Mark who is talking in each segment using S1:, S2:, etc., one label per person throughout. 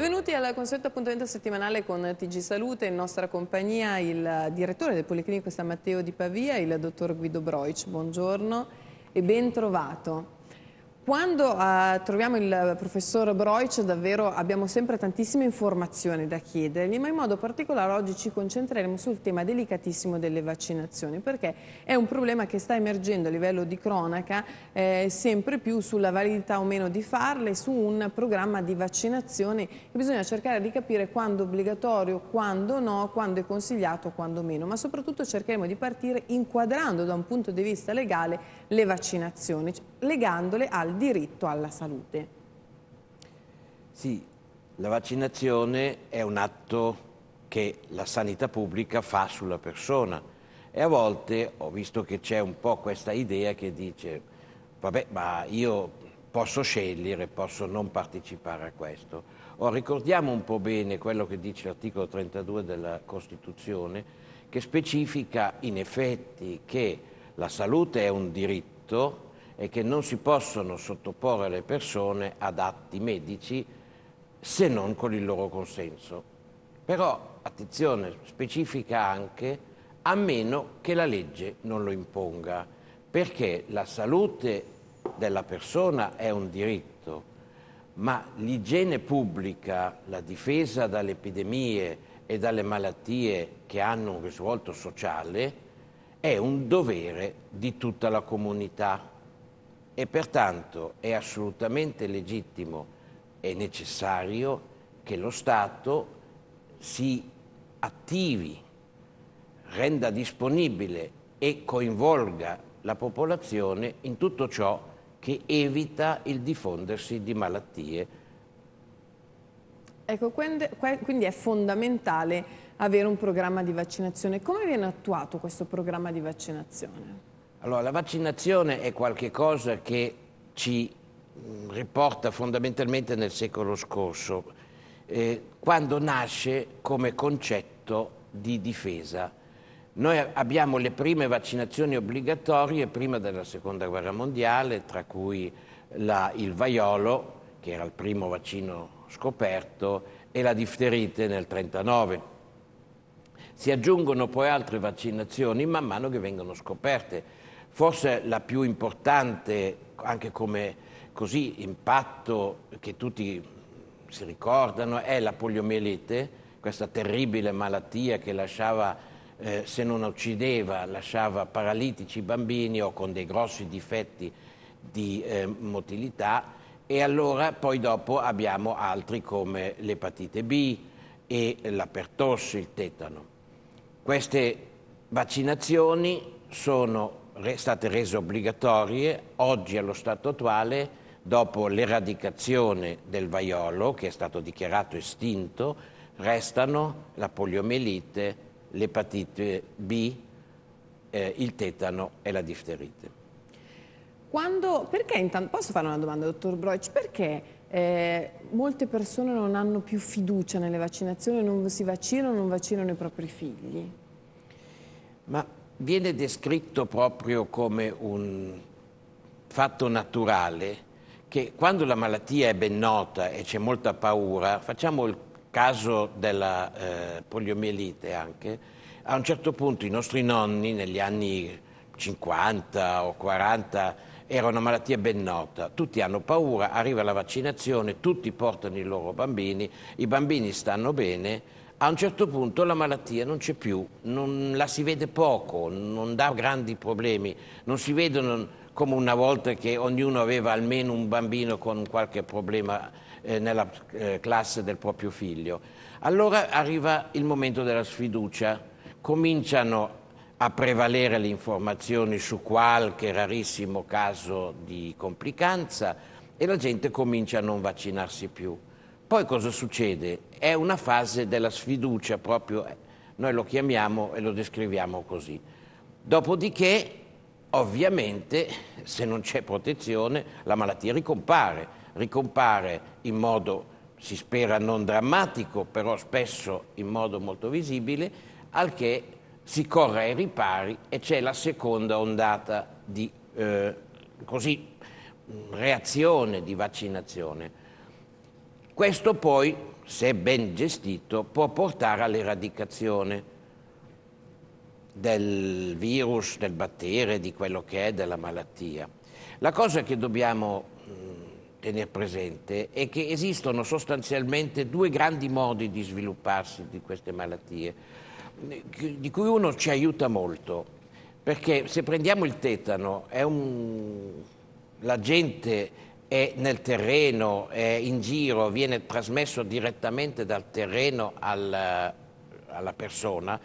S1: Benvenuti al consueto appuntamento settimanale con TG Salute, in nostra compagnia il direttore del Policlinico San Matteo di Pavia, il dottor Guido Broic. Buongiorno e ben trovato. Quando uh, troviamo il professor Broic davvero abbiamo sempre tantissime informazioni da chiedergli, ma in modo particolare oggi ci concentreremo sul tema delicatissimo delle vaccinazioni, perché è un problema che sta emergendo a livello di cronaca eh, sempre più sulla validità o meno di farle, su un programma di vaccinazione che bisogna cercare di capire quando obbligatorio, quando no, quando è consigliato, quando meno, ma soprattutto cercheremo di partire inquadrando da un punto di vista legale le vaccinazioni, legandole al diritto alla salute.
S2: Sì, la vaccinazione è un atto che la sanità pubblica fa sulla persona e a volte ho visto che c'è un po' questa idea che dice vabbè ma io posso scegliere, posso non partecipare a questo. Ora ricordiamo un po' bene quello che dice l'articolo 32 della Costituzione che specifica in effetti che la salute è un diritto e che non si possono sottoporre le persone ad atti medici se non con il loro consenso. Però, attenzione, specifica anche a meno che la legge non lo imponga, perché la salute della persona è un diritto, ma l'igiene pubblica, la difesa dalle epidemie e dalle malattie che hanno un risvolto sociale, è un dovere di tutta la comunità e pertanto è assolutamente legittimo e necessario che lo Stato si attivi, renda disponibile e coinvolga la popolazione in tutto ciò che evita il diffondersi di malattie
S1: Ecco, quindi è fondamentale avere un programma di vaccinazione. Come viene attuato questo programma di vaccinazione?
S2: Allora, la vaccinazione è qualcosa che ci mm, riporta fondamentalmente nel secolo scorso, eh, quando nasce come concetto di difesa. Noi abbiamo le prime vaccinazioni obbligatorie prima della seconda guerra mondiale, tra cui la, il vaiolo, che era il primo vaccino scoperto e la difterite nel 1939. Si aggiungono poi altre vaccinazioni man mano che vengono scoperte. Forse la più importante, anche come così impatto che tutti si ricordano, è la poliomielite, questa terribile malattia che lasciava, eh, se non uccideva, lasciava paralitici i bambini o con dei grossi difetti di eh, motilità e allora poi dopo abbiamo altri come l'epatite B e la pertosse, il tetano. Queste vaccinazioni sono state rese obbligatorie oggi allo stato attuale dopo l'eradicazione del vaiolo che è stato dichiarato estinto restano la poliomielite, l'epatite B, eh, il tetano e la difterite.
S1: Quando, perché intanto, posso fare una domanda, dottor Broich, perché eh, molte persone non hanno più fiducia nelle vaccinazioni, non si vaccinano, non vaccinano i propri figli?
S2: Ma viene descritto proprio come un fatto naturale che quando la malattia è ben nota e c'è molta paura, facciamo il caso della eh, poliomielite anche, a un certo punto i nostri nonni negli anni 50 o 40 era una malattia ben nota, tutti hanno paura, arriva la vaccinazione, tutti portano i loro bambini, i bambini stanno bene, a un certo punto la malattia non c'è più, non la si vede poco, non dà grandi problemi, non si vedono come una volta che ognuno aveva almeno un bambino con qualche problema eh, nella eh, classe del proprio figlio. Allora arriva il momento della sfiducia, cominciano a prevalere le informazioni su qualche rarissimo caso di complicanza e la gente comincia a non vaccinarsi più. Poi cosa succede? È una fase della sfiducia proprio, eh, noi lo chiamiamo e lo descriviamo così. Dopodiché, ovviamente, se non c'è protezione, la malattia ricompare, ricompare in modo, si spera, non drammatico, però spesso in modo molto visibile, al che si corre ai ripari e c'è la seconda ondata di eh, così, reazione di vaccinazione. Questo poi, se ben gestito, può portare all'eradicazione del virus, del batterio, di quello che è, della malattia. La cosa che dobbiamo mm, tenere presente è che esistono sostanzialmente due grandi modi di svilupparsi di queste malattie di cui uno ci aiuta molto, perché se prendiamo il tetano, un... la gente è nel terreno, è in giro, viene trasmesso direttamente dal terreno al, alla persona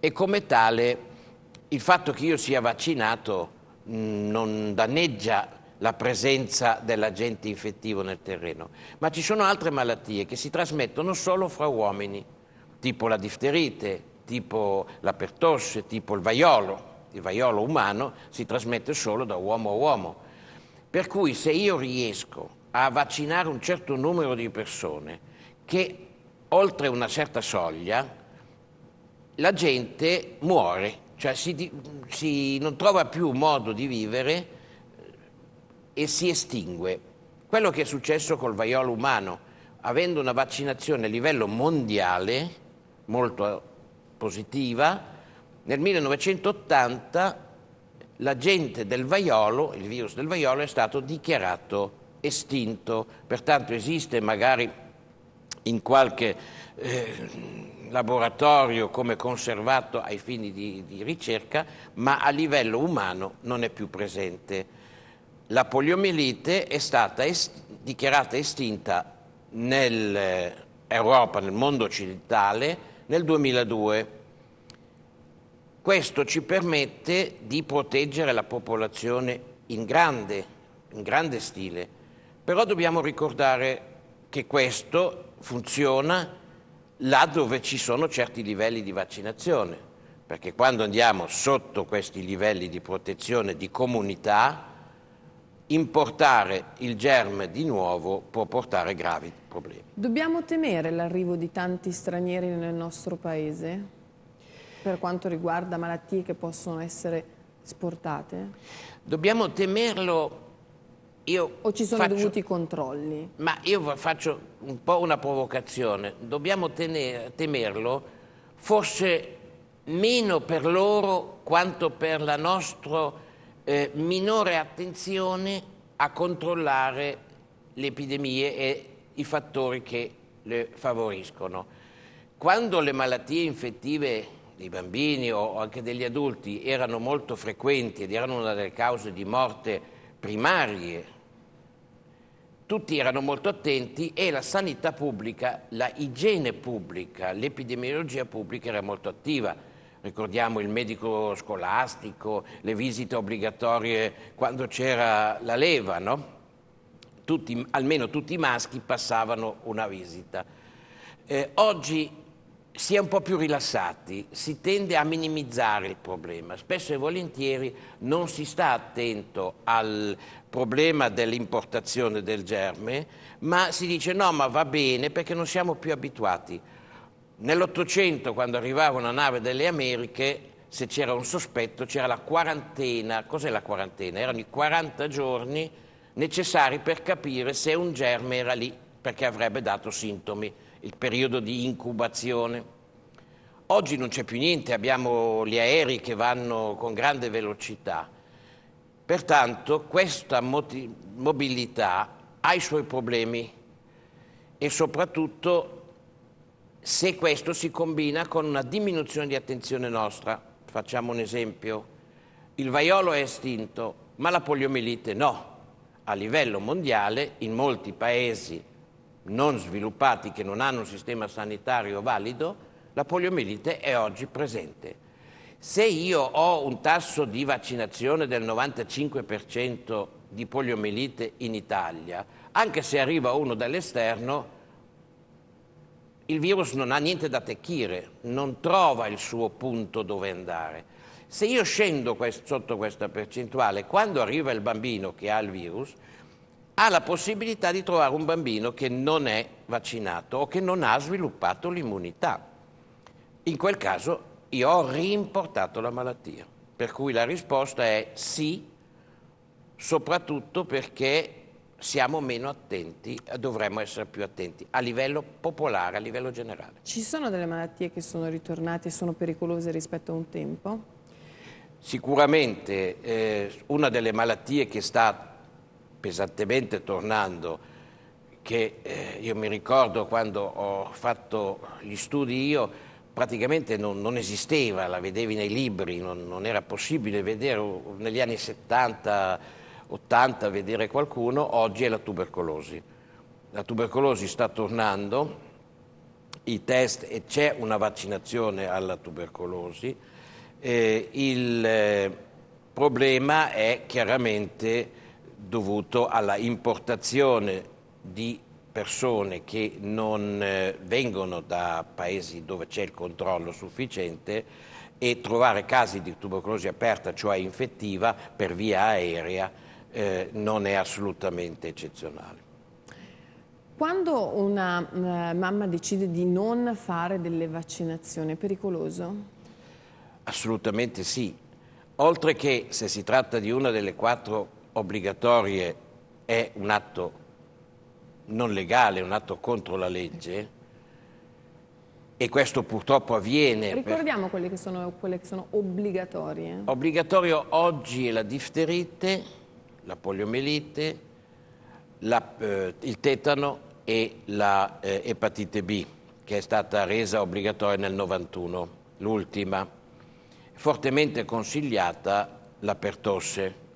S2: e come tale il fatto che io sia vaccinato mh, non danneggia la presenza dell'agente infettivo nel terreno, ma ci sono altre malattie che si trasmettono solo fra uomini, tipo la difterite, tipo la pertosse, tipo il vaiolo, il vaiolo umano si trasmette solo da uomo a uomo. Per cui se io riesco a vaccinare un certo numero di persone che oltre una certa soglia la gente muore, cioè si, si non trova più modo di vivere eh, e si estingue. Quello che è successo col vaiolo umano, avendo una vaccinazione a livello mondiale molto positiva, nel 1980 l'agente del vaiolo, il virus del vaiolo, è stato dichiarato estinto, pertanto esiste magari in qualche eh, laboratorio come conservato ai fini di, di ricerca, ma a livello umano non è più presente. La poliomielite è stata est dichiarata estinta nell'Europa, eh, nel mondo occidentale, nel 2002. Questo ci permette di proteggere la popolazione in grande, in grande stile, però dobbiamo ricordare che questo funziona là dove ci sono certi livelli di vaccinazione, perché quando andiamo sotto questi livelli di protezione di comunità importare il germe di nuovo può portare gravi problemi.
S1: Dobbiamo temere l'arrivo di tanti stranieri nel nostro paese per quanto riguarda malattie che possono essere esportate?
S2: Dobbiamo temerlo io o ci sono faccio, dovuti
S1: controlli?
S2: Ma io faccio un po' una provocazione. Dobbiamo tenere, temerlo forse meno per loro quanto per la nostra eh, minore attenzione a controllare le epidemie e i fattori che le favoriscono. Quando le malattie infettive dei bambini o anche degli adulti erano molto frequenti ed erano una delle cause di morte primarie, tutti erano molto attenti e la sanità pubblica, la igiene pubblica, l'epidemiologia pubblica era molto attiva ricordiamo il medico scolastico, le visite obbligatorie quando c'era la leva, no? tutti, almeno tutti i maschi passavano una visita. Eh, oggi si è un po' più rilassati, si tende a minimizzare il problema. Spesso e volentieri non si sta attento al problema dell'importazione del germe, ma si dice no, ma va bene perché non siamo più abituati. Nell'Ottocento, quando arrivava una nave delle Americhe, se c'era un sospetto c'era la quarantena. Cos'è la quarantena? Erano i 40 giorni necessari per capire se un germe era lì, perché avrebbe dato sintomi, il periodo di incubazione. Oggi non c'è più niente, abbiamo gli aerei che vanno con grande velocità. Pertanto questa mobilità ha i suoi problemi e soprattutto se questo si combina con una diminuzione di attenzione nostra. Facciamo un esempio. Il vaiolo è estinto, ma la poliomielite no. A livello mondiale, in molti paesi non sviluppati che non hanno un sistema sanitario valido, la poliomielite è oggi presente. Se io ho un tasso di vaccinazione del 95% di poliomielite in Italia, anche se arriva uno dall'esterno, il virus non ha niente da attecchire, non trova il suo punto dove andare. Se io scendo quest sotto questa percentuale, quando arriva il bambino che ha il virus, ha la possibilità di trovare un bambino che non è vaccinato o che non ha sviluppato l'immunità. In quel caso io ho rimportato la malattia. Per cui la risposta è sì, soprattutto perché siamo meno attenti, dovremmo essere più attenti a livello popolare, a livello generale.
S1: Ci sono delle malattie che sono ritornate e sono pericolose rispetto a un tempo?
S2: Sicuramente eh, una delle malattie che sta pesantemente tornando, che eh, io mi ricordo quando ho fatto gli studi io, praticamente non, non, esisteva, la vedevi nei libri, non, non era possibile vedere oh, negli anni 70 80 a vedere qualcuno, oggi è la tubercolosi. La tubercolosi sta tornando, i test e c'è una vaccinazione alla tubercolosi. Eh, il eh, problema è chiaramente dovuto alla importazione di persone che non eh, vengono da paesi dove c'è il controllo sufficiente e trovare casi di tubercolosi aperta, cioè infettiva, per via aerea eh, non è assolutamente eccezionale.
S1: Quando una eh, mamma decide di non fare delle vaccinazioni è pericoloso?
S2: Assolutamente sì. Oltre che se si tratta di una delle quattro obbligatorie è un atto non legale, un atto contro la legge, e questo purtroppo avviene. Ricordiamo
S1: per... quelle, che sono, quelle che sono obbligatorie.
S2: Obbligatorio oggi è la difterite, la poliomielite, la, eh, il tetano e l'epatite eh, B, che è stata resa obbligatoria nel 91, l'ultima. Fortemente consigliata la pertosse.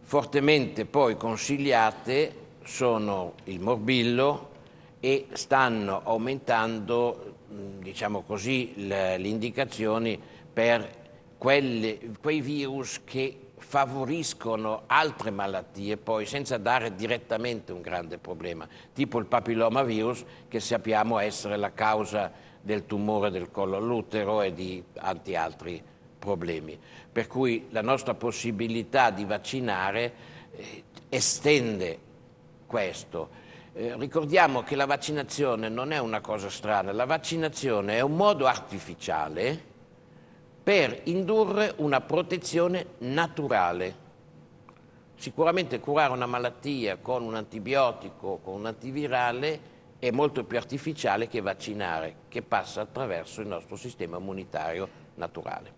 S2: Fortemente poi consigliate sono il morbillo e stanno aumentando, diciamo così, le, le indicazioni per quelli, quei virus che favoriscono altre malattie poi senza dare direttamente un grande problema, tipo il papillomavirus che sappiamo essere la causa del tumore del collo all'utero e di tanti altri problemi. Per cui la nostra possibilità di vaccinare eh, estende questo. Eh, ricordiamo che la vaccinazione non è una cosa strana, la vaccinazione è un modo artificiale per indurre una protezione naturale. Sicuramente curare una malattia con un antibiotico, con un antivirale, è molto più artificiale che vaccinare, che passa attraverso il nostro sistema immunitario naturale.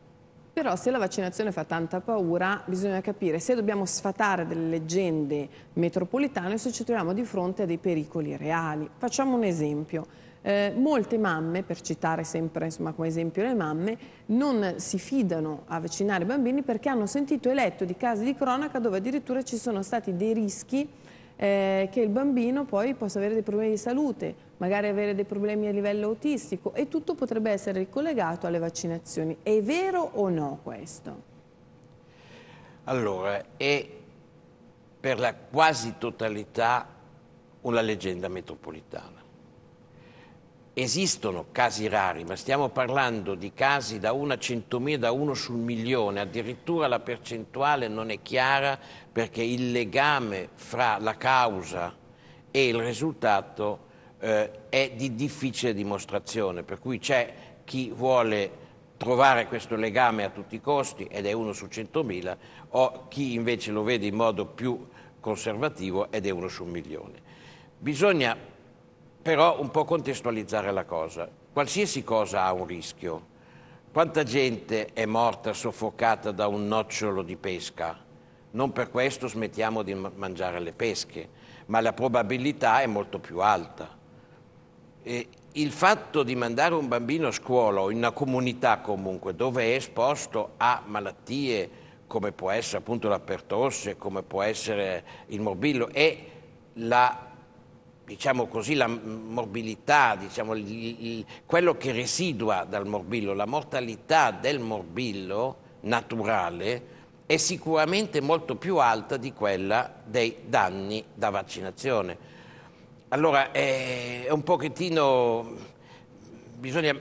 S1: Però se la vaccinazione fa tanta paura, bisogna capire se dobbiamo sfatare delle leggende metropolitane o se ci troviamo di fronte a dei pericoli reali. Facciamo un esempio. Eh, molte mamme, per citare sempre insomma, come esempio le mamme, non si fidano a vaccinare i bambini perché hanno sentito e letto di casi di cronaca dove addirittura ci sono stati dei rischi eh, che il bambino poi possa avere dei problemi di salute, magari avere dei problemi a livello autistico e tutto potrebbe essere ricollegato alle vaccinazioni. È vero o no questo?
S2: Allora, è per la quasi totalità una leggenda metropolitana. Esistono casi rari, ma stiamo parlando di casi da 1 a 100.000, da 1 sul milione, addirittura la percentuale non è chiara perché il legame fra la causa e il risultato eh, è di difficile dimostrazione, per cui c'è chi vuole trovare questo legame a tutti i costi ed è 1 su 100.000 o chi invece lo vede in modo più conservativo ed è 1 su un milione. Bisogna però un po' contestualizzare la cosa. Qualsiasi cosa ha un rischio. Quanta gente è morta soffocata da un nocciolo di pesca? Non per questo smettiamo di mangiare le pesche, ma la probabilità è molto più alta. E il fatto di mandare un bambino a scuola o in una comunità comunque dove è esposto a malattie come può essere appunto la pertosse, come può essere il morbillo, è la diciamo così, la morbilità, diciamo, il, il, quello che residua dal morbillo, la mortalità del morbillo naturale è sicuramente molto più alta di quella dei danni da vaccinazione. Allora eh, è un pochettino, bisogna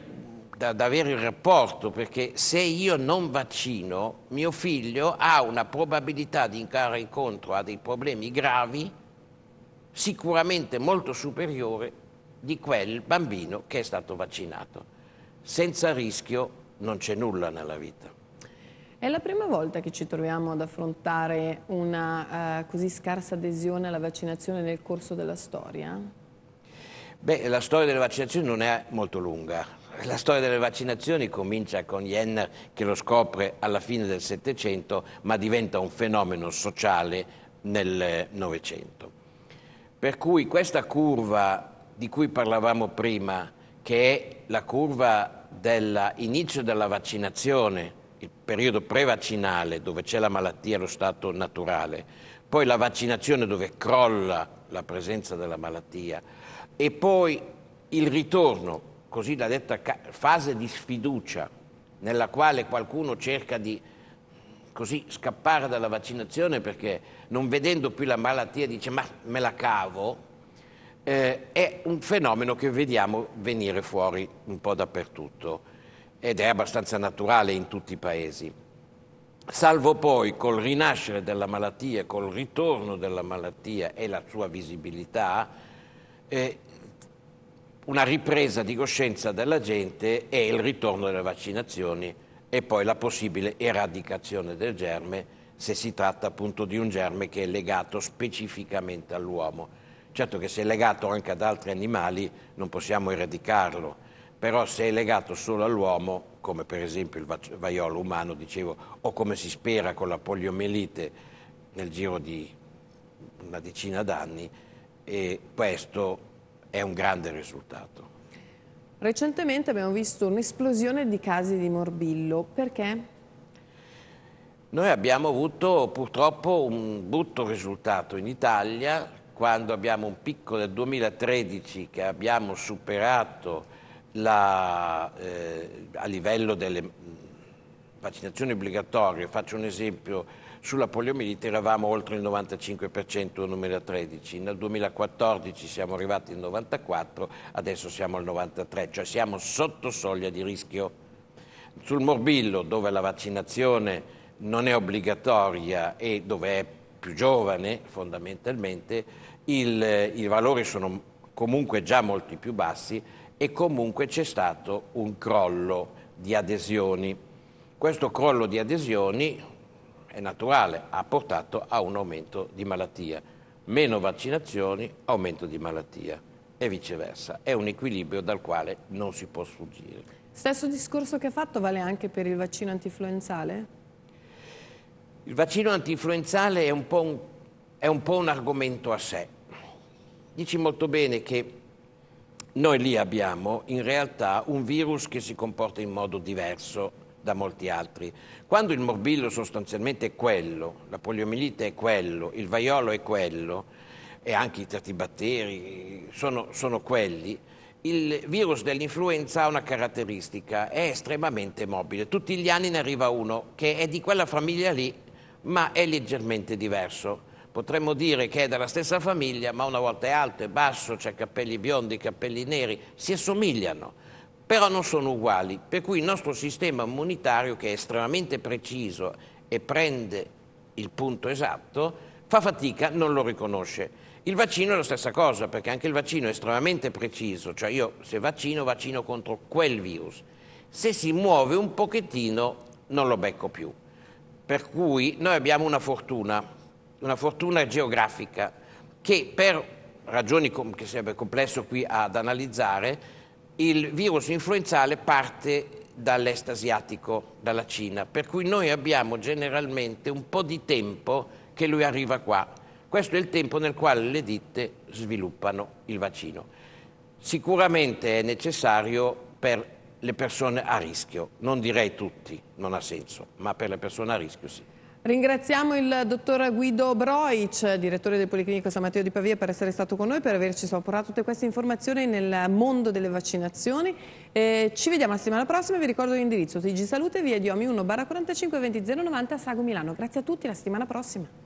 S2: da, da avere il rapporto, perché se io non vaccino, mio figlio ha una probabilità di andare incontro a dei problemi gravi sicuramente molto superiore di quel bambino che è stato vaccinato. Senza rischio non c'è nulla nella vita.
S1: È la prima volta che ci troviamo ad affrontare una eh, così scarsa adesione alla vaccinazione nel corso della storia?
S2: Beh, la storia delle vaccinazioni non è molto lunga. La storia delle vaccinazioni comincia con Jenner che lo scopre alla fine del Settecento, ma diventa un fenomeno sociale nel Novecento. Per cui questa curva di cui parlavamo prima, che è la curva dell'inizio della vaccinazione, il periodo prevaccinale dove c'è la malattia allo stato naturale, poi la vaccinazione dove crolla la presenza della malattia e poi il ritorno, così la detta fase di sfiducia, nella quale qualcuno cerca di così scappare dalla vaccinazione perché non vedendo più la malattia dice ma me la cavo, eh, è un fenomeno che vediamo venire fuori un po' dappertutto ed è abbastanza naturale in tutti i paesi. Salvo poi col rinascere della malattia, col ritorno della malattia e la sua visibilità, eh, una ripresa di coscienza della gente e il ritorno delle vaccinazioni e poi la possibile eradicazione del germe se si tratta appunto di un germe che è legato specificamente all'uomo. Certo che se è legato anche ad altri animali non possiamo eradicarlo, però se è legato solo all'uomo, come per esempio il vaiolo umano, dicevo, o come si spera con la poliomielite nel giro di una decina d'anni, eh, questo è un grande risultato.
S1: Recentemente abbiamo visto un'esplosione di casi di morbillo. Perché?
S2: Noi abbiamo avuto purtroppo un brutto risultato in Italia quando abbiamo un picco del 2013 che abbiamo superato la, eh, a livello delle mm, vaccinazioni obbligatorie. Faccio un esempio, sulla poliomielite eravamo oltre il 95% nel 2013, nel 2014 siamo arrivati al 94%, adesso siamo al 93%, cioè siamo sotto soglia di rischio. Sul morbillo, dove la vaccinazione non è obbligatoria e dove è più giovane fondamentalmente, il, i valori sono comunque già molti più bassi e comunque c'è stato un crollo di adesioni. Questo crollo di adesioni è naturale, ha portato a un aumento di malattia. Meno vaccinazioni, aumento di malattia e viceversa. È un equilibrio dal quale non si può sfuggire.
S1: Stesso discorso che ha fatto vale anche per il vaccino antinfluenzale?
S2: Il vaccino antinfluenzale è un, un, è un po' un argomento a sé. Dici molto bene che noi lì abbiamo in realtà un virus che si comporta in modo diverso da molti altri. Quando il morbillo sostanzialmente è quello, la poliomielite è quello, il vaiolo è quello, e anche i tertibatteri sono, sono quelli, il virus dell'influenza ha una caratteristica, è estremamente mobile. Tutti gli anni ne arriva uno che è di quella famiglia lì, ma è leggermente diverso. Potremmo dire che è della stessa famiglia, ma una volta è alto, è basso, ha capelli biondi, capelli neri, si assomigliano però non sono uguali, per cui il nostro sistema immunitario che è estremamente preciso e prende il punto esatto, fa fatica, non lo riconosce. Il vaccino è la stessa cosa, perché anche il vaccino è estremamente preciso, cioè io se vaccino, vaccino contro quel virus. Se si muove un pochettino non lo becco più. Per cui noi abbiamo una fortuna, una fortuna geografica, che per ragioni che sarebbe complesso qui ad analizzare, il virus influenzale parte dall'est asiatico, dalla Cina, per cui noi abbiamo generalmente un po' di tempo che lui arriva qua. Questo è il tempo nel quale le ditte sviluppano il vaccino. Sicuramente è necessario per le persone a rischio, non direi tutti, non ha senso, ma per le persone a rischio sì.
S1: Ringraziamo il dottor Guido Broic, direttore del Policlinico San Matteo di Pavia, per essere stato con noi, per averci sopportato tutte queste informazioni nel mondo delle vaccinazioni. Eh, ci vediamo la settimana prossima, vi ricordo l'indirizzo TG Salute, via Diomi 1 45 20 090 Sago Milano. Grazie a tutti, la settimana prossima.